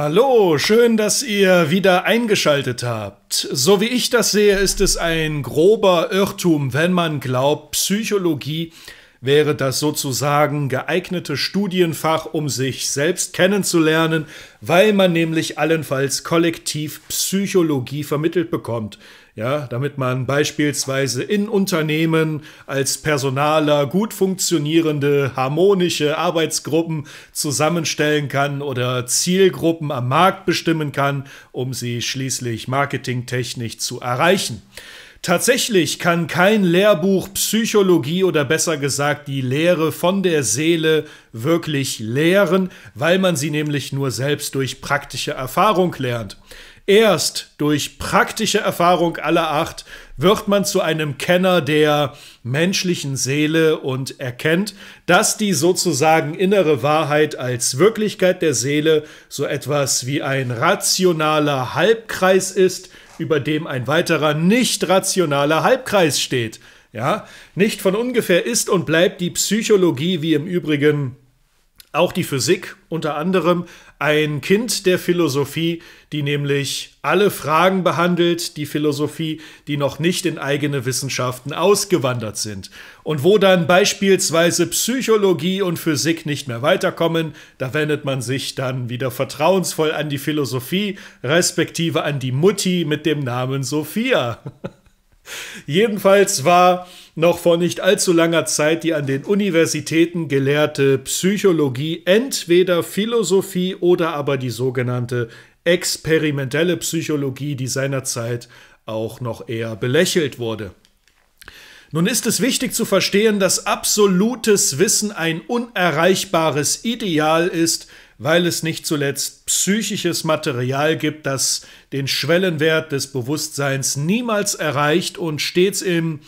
Hallo, schön, dass ihr wieder eingeschaltet habt. So wie ich das sehe, ist es ein grober Irrtum, wenn man glaubt, Psychologie wäre das sozusagen geeignete Studienfach, um sich selbst kennenzulernen, weil man nämlich allenfalls kollektiv Psychologie vermittelt bekommt. Ja, damit man beispielsweise in Unternehmen als Personaler gut funktionierende, harmonische Arbeitsgruppen zusammenstellen kann oder Zielgruppen am Markt bestimmen kann, um sie schließlich marketingtechnisch zu erreichen. Tatsächlich kann kein Lehrbuch Psychologie oder besser gesagt die Lehre von der Seele wirklich lehren, weil man sie nämlich nur selbst durch praktische Erfahrung lernt. Erst durch praktische Erfahrung aller Art wird man zu einem Kenner der menschlichen Seele und erkennt, dass die sozusagen innere Wahrheit als Wirklichkeit der Seele so etwas wie ein rationaler Halbkreis ist, über dem ein weiterer nicht rationaler Halbkreis steht. Ja, nicht von ungefähr ist und bleibt die Psychologie wie im Übrigen auch die Physik unter anderem, ein Kind der Philosophie, die nämlich alle Fragen behandelt, die Philosophie, die noch nicht in eigene Wissenschaften ausgewandert sind. Und wo dann beispielsweise Psychologie und Physik nicht mehr weiterkommen, da wendet man sich dann wieder vertrauensvoll an die Philosophie, respektive an die Mutti mit dem Namen Sophia. Jedenfalls war noch vor nicht allzu langer Zeit die an den Universitäten gelehrte Psychologie entweder Philosophie oder aber die sogenannte experimentelle Psychologie, die seinerzeit auch noch eher belächelt wurde. Nun ist es wichtig zu verstehen, dass absolutes Wissen ein unerreichbares Ideal ist, weil es nicht zuletzt psychisches Material gibt, das den Schwellenwert des Bewusstseins niemals erreicht und stets im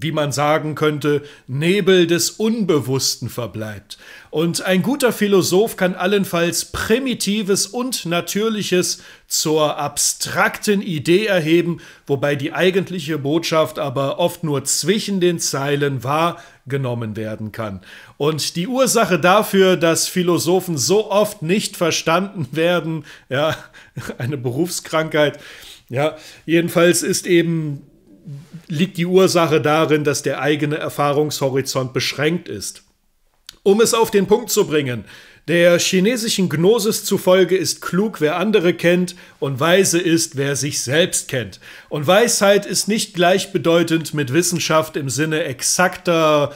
wie man sagen könnte, Nebel des Unbewussten verbleibt. Und ein guter Philosoph kann allenfalls Primitives und Natürliches zur abstrakten Idee erheben, wobei die eigentliche Botschaft aber oft nur zwischen den Zeilen wahrgenommen werden kann. Und die Ursache dafür, dass Philosophen so oft nicht verstanden werden, ja, eine Berufskrankheit, ja, jedenfalls ist eben liegt die Ursache darin, dass der eigene Erfahrungshorizont beschränkt ist. Um es auf den Punkt zu bringen, der chinesischen Gnosis zufolge ist klug, wer andere kennt, und weise ist, wer sich selbst kennt. Und Weisheit ist nicht gleichbedeutend mit Wissenschaft im Sinne exakter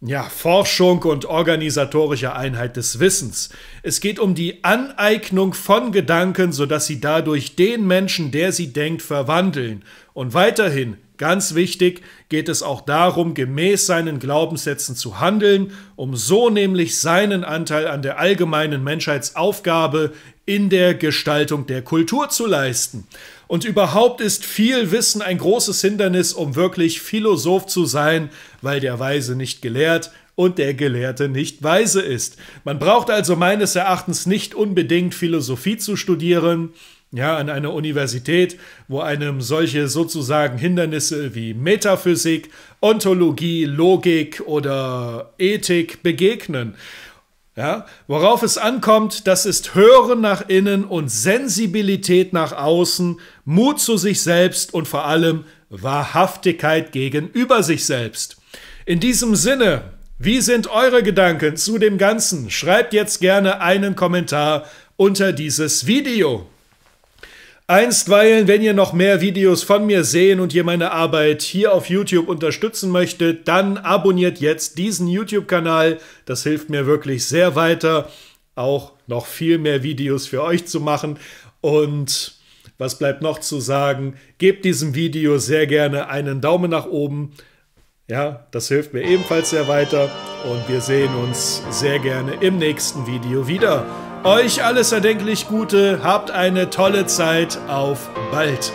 ja, Forschung und organisatorischer Einheit des Wissens. Es geht um die Aneignung von Gedanken, sodass sie dadurch den Menschen, der sie denkt, verwandeln. Und weiterhin, Ganz wichtig geht es auch darum, gemäß seinen Glaubenssätzen zu handeln, um so nämlich seinen Anteil an der allgemeinen Menschheitsaufgabe in der Gestaltung der Kultur zu leisten. Und überhaupt ist viel Wissen ein großes Hindernis, um wirklich Philosoph zu sein, weil der Weise nicht gelehrt und der Gelehrte nicht weise ist. Man braucht also meines Erachtens nicht unbedingt Philosophie zu studieren, ja, an einer Universität, wo einem solche sozusagen Hindernisse wie Metaphysik, Ontologie, Logik oder Ethik begegnen. Ja, worauf es ankommt, das ist Hören nach innen und Sensibilität nach außen, Mut zu sich selbst und vor allem Wahrhaftigkeit gegenüber sich selbst. In diesem Sinne, wie sind eure Gedanken zu dem Ganzen? Schreibt jetzt gerne einen Kommentar unter dieses Video. Einstweilen, wenn ihr noch mehr Videos von mir sehen und ihr meine Arbeit hier auf YouTube unterstützen möchtet, dann abonniert jetzt diesen YouTube-Kanal. Das hilft mir wirklich sehr weiter, auch noch viel mehr Videos für euch zu machen. Und was bleibt noch zu sagen? Gebt diesem Video sehr gerne einen Daumen nach oben. Ja, das hilft mir ebenfalls sehr weiter und wir sehen uns sehr gerne im nächsten Video wieder. Euch alles erdenklich Gute, habt eine tolle Zeit, auf bald!